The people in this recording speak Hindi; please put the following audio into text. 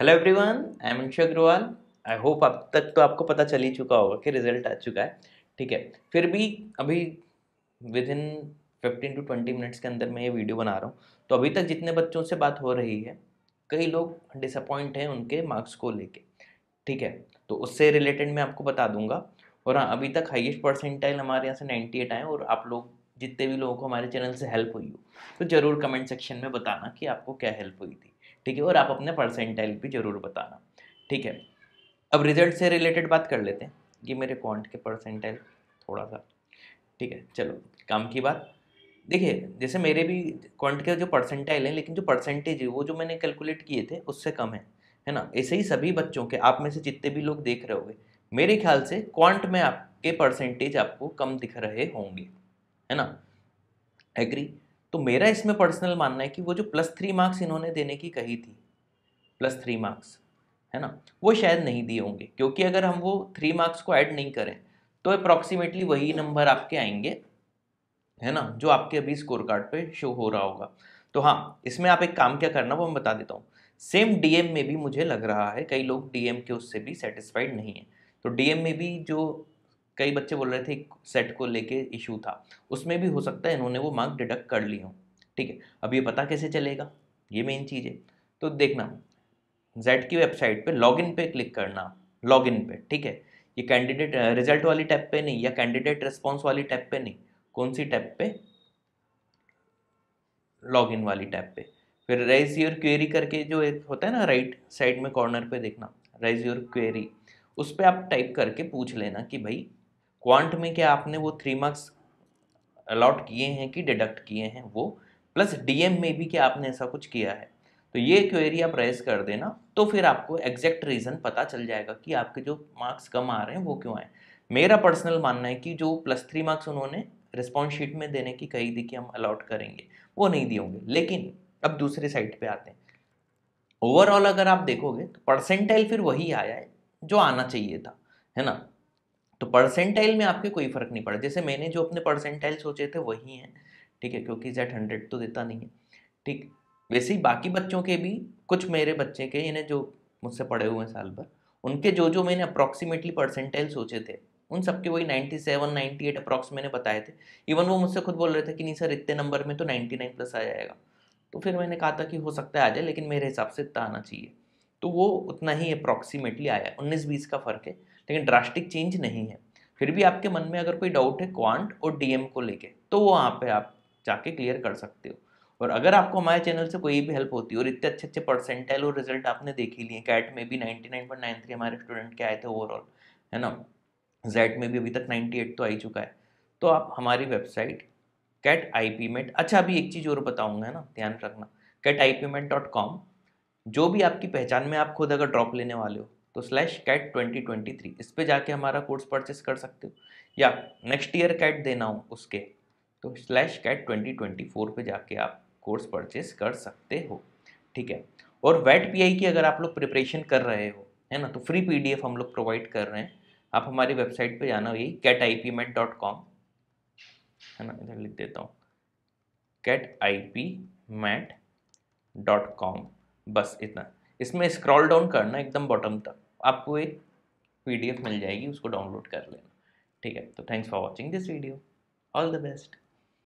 hello everyone I am Agarwal I hope अब तक तो आपको पता चल ही चुका होगा कि रिजल्ट आ चुका है ठीक है फिर भी अभी within fifteen to twenty minutes के अंदर मैं ये वीडियो बना रहा हूँ तो अभी तक जितने बच्चों से बात हो रही है कई लोग डिसअपॉइंट हैं उनके मार्क्स को लेके ठीक है तो उससे रिलेटेड मैं आपको बता दूंगा और हाँ अभी तक हाइएस्ट परसेंटाइल हमारे यहाँ से नाइन्टी एट आए और आप लोग जितने भी लोगों को हमारे चैनल से हेल्प हुई हो तो ज़रूर कमेंट सेक्शन में बताना कि आपको क्या हेल्प हुई थी ठीक है और आप अपने परसेंटाइल भी ज़रूर बताना ठीक है अब रिजल्ट से रिलेटेड बात कर लेते हैं ये मेरे क्वांट के परसेंटाइल थोड़ा सा ठीक है चलो काम की बात देखिए जैसे मेरे भी क्वांट के जो परसेंटाइल हैं लेकिन जो परसेंटेज है वो जो मैंने कैलकुलेट किए थे उससे कम है है ना ऐसे ही सभी बच्चों के आप में से जितने भी लोग देख रहे होंगे मेरे ख्याल से क्वांट में आपके परसेंटेज आपको कम दिख रहे होंगे है ना एग्री तो मेरा इसमें पर्सनल मानना है कि वो जो प्लस थ्री मार्क्स इन्होंने देने की कही थी प्लस थ्री मार्क्स है ना वो शायद नहीं दिए होंगे क्योंकि अगर हम वो थ्री मार्क्स को ऐड नहीं करें तो अप्रॉक्सीमेटली वही नंबर आपके आएंगे है ना जो आपके अभी स्कोर कार्ड पे शो हो रहा होगा तो हाँ इसमें आप एक काम क्या करना वो मैं बता देता हूँ सेम डीएम में भी मुझे लग रहा है कई लोग डीएम के उससे भी सेटिस्फाइड नहीं है तो डीएम में भी जो कई बच्चे बोल रहे थे एक सेट को लेके इशू था उसमें भी हो सकता है इन्होंने वो मार्क डिडक्ट कर ली हो ठीक है अब ये पता कैसे चलेगा ये मेन चीज़ है तो देखना जेड की वेबसाइट पे लॉगिन पे क्लिक करना लॉगिन पे ठीक है ये कैंडिडेट रिजल्ट वाली टैब पे नहीं या कैंडिडेट रिस्पॉन्स वाली टैब पे नहीं कौन सी टैब पे लॉगिन वाली टैब पे फिर रेज योर क्वेरी करके जो एक होता है ना राइट साइड में कॉर्नर पे देखना रेज योर क्वेरी उस पर आप टाइप करके पूछ लेना कि भाई क्वांट में क्या आपने वो थ्री मार्क्स अलॉट किए हैं कि डिडक्ट किए हैं वो प्लस डीएम में भी क्या आपने ऐसा कुछ किया है तो ये क्वेरी आप रेस कर देना तो फिर आपको एग्जैक्ट रीज़न पता चल जाएगा कि आपके जो मार्क्स कम आ रहे हैं वो क्यों आए मेरा पर्सनल मानना है कि जो प्लस थ्री मार्क्स उन्होंने रिस्पॉन्स शीट में देने की कही थी कि हम अलॉट करेंगे वो नहीं दिए होंगे लेकिन अब दूसरे साइड पे आते हैं ओवरऑल अगर आप देखोगे तो परसेंटाइल फिर वही आया है जो आना चाहिए था है ना तो परसेंटाइल में आपके कोई फ़र्क नहीं पड़ा जैसे मैंने जो अपने परसेंटाइल सोचे थे वही हैं ठीक है क्योंकि जेट हंड्रेड तो देता नहीं है ठीक वैसे ही बाकी बच्चों के भी कुछ मेरे बच्चे के इन्हें जो मुझसे पढ़े हुए हैं साल भर उनके जो जो मैंने अप्रॉक्सीमेटली परसेंटाइल सोचे थे उन सबके वही ninety seven ninety eight approx मैंने बताए थे इवन वो मुझसे खुद बोल रहे थे कि नहीं सर इतने नंबर में तो नाइन्टी नाइन प्लस आ जाएगा तो फिर मैंने कहा था कि हो सकता है आ जाए लेकिन मेरे हिसाब से इतना आना चाहिए तो वो उतना ही अप्रॉक्सीमेटली आया उन्नीस बीस का फ़र्क है लेकिन ड्रास्टिक चेंज नहीं है फिर भी आपके मन में अगर कोई डाउट है क्वांट और डीएम को लेके तो वो वहाँ पे आप जाके क्लियर कर सकते हो और अगर आपको हमारे चैनल से कोई भी हेल्प होती है और इतने अच्छे अच्छे परसेंटाइल और रिजल्ट आपने देख ही लिए कैट में भी ninety nine point nine three हमारे स्टूडेंट के आए थे ओवरऑल है ना जेड में भी अभी तक नाइन्टी एट तो आ ही चुका है तो आप हमारी website CAT IPMAT अच्छा अभी एक चीज़ और बताऊँगा है ना ध्यान रखना CAT IPMAT dot com जो भी आपकी पहचान में आप खुद अगर ड्रॉप लेने वाले हो तो slash CAT twenty twenty three इस पर जाके हमारा कोर्स परचेस कर सकते हो या नेक्स्ट ईयर कैट देना हो उसके तो slash CAT twenty twenty four पर जाके आप कोर्स परचेस कर सकते हो ठीक है और वेट पी की अगर आप लोग प्रिपरेशन कर रहे हो है ना तो फ्री पी हम लोग प्रोवाइड कर रहे हैं आप हमारी वेबसाइट पे जाना यही CAT IPMAT dot com है ना इधर लिख देता हूँ CAT IPMAT dot com बस इतना इसमें स्क्रॉल डाउन करना एकदम बॉटम तक आपको एक पीडीएफ मिल जाएगी उसको डाउनलोड कर लेना ठीक है तो thanks for watching this video all the best